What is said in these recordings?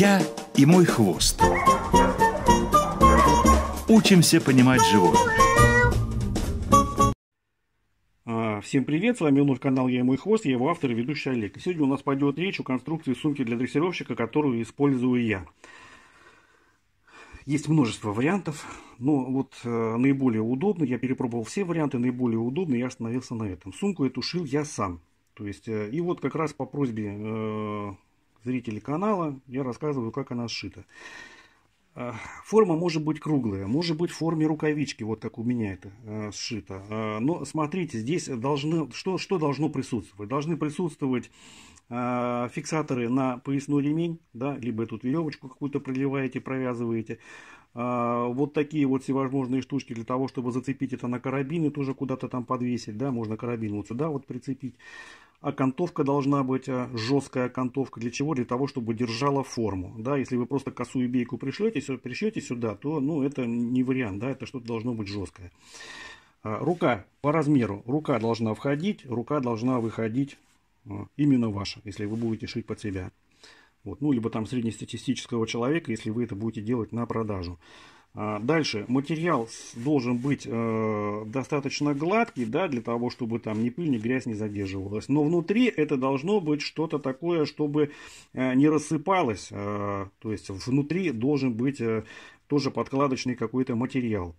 Я и мой хвост. Учимся понимать животных. А, всем привет, с вами вновь канал «Я и мой хвост», я его автор и ведущий Олег. сегодня у нас пойдет речь о конструкции сумки для дрессировщика, которую использую я. Есть множество вариантов, но вот э, наиболее удобный, я перепробовал все варианты, наиболее удобный я остановился на этом. Сумку эту шил я сам. То есть, э, и вот как раз по просьбе э, зрители канала, я рассказываю, как она сшита. А, форма может быть круглая, может быть в форме рукавички, вот как у меня это э, сшито. А, но смотрите, здесь должны, что, что должно присутствовать? Должны присутствовать Э, фиксаторы на поясной ремень, да, либо тут веревочку какую-то проливаете, провязываете. Э, вот такие вот всевозможные штучки для того, чтобы зацепить это на карабин и тоже куда-то там подвесить, да, можно карабин вот сюда вот прицепить. Окантовка должна быть э, жесткая окантовка. Для чего? Для того, чтобы держала форму. Да, если вы просто косую бейку пришлете, пришлете сюда, то ну, это не вариант, да, это что-то должно быть жесткое. Рука по размеру. Рука должна входить, рука должна выходить Э, именно ваша, если вы будете шить под себя. Вот, ну, либо там среднестатистического человека, если вы это будете делать на продажу. А, дальше материал должен быть э, достаточно гладкий, да, для того, чтобы там ни пыль, ни грязь не задерживалась. Но внутри это должно быть что-то такое, чтобы э, не рассыпалось. Э, то есть внутри должен быть э, тоже подкладочный какой-то материал.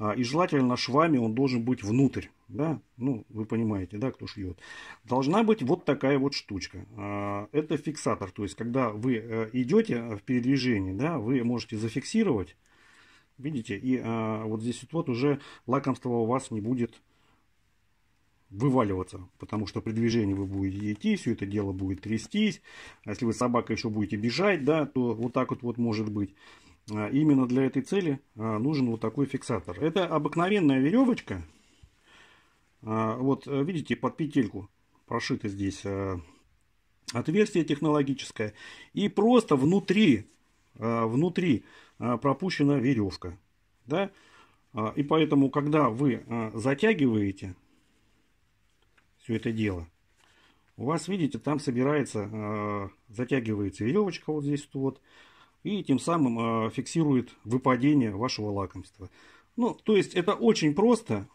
А, и желательно швами он должен быть внутрь. Да? Ну, вы понимаете, да, кто шьет. Должна быть вот такая вот штучка. А, это фиксатор. То есть, когда вы э, идете в передвижении, да, вы можете зафиксировать. Видите? И а, вот здесь вот уже лакомство у вас не будет вываливаться, потому что при движении вы будете идти, все это дело будет трястись. А если вы собака еще будете бежать, да, то вот так вот, вот может быть. А, именно для этой цели а, нужен вот такой фиксатор. Это обыкновенная веревочка. А, вот э, видите, под петельку прошито здесь отверстие технологическое. И просто внутри, внутри пропущена веревка. Да? И поэтому, когда вы затягиваете все это дело, у вас, видите, там собирается, затягивается веревочка вот здесь вот и тем самым а, фиксирует выпадение вашего лакомства. Ну, то есть это очень просто,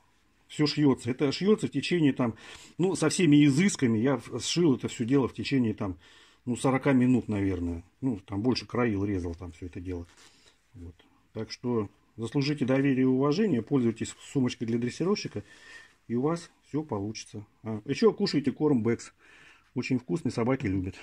все шьется. Это шьется в течение там, ну, со всеми изысками. Я сшил это все дело в течение там, ну, 40 минут, наверное. Ну, там больше краил, резал там все это дело. Вот. Так что заслужите доверие и уважение, пользуйтесь сумочкой для дрессировщика, и у вас все получится. А, еще кушайте корм Бэкс. Очень вкусный, собаки любят.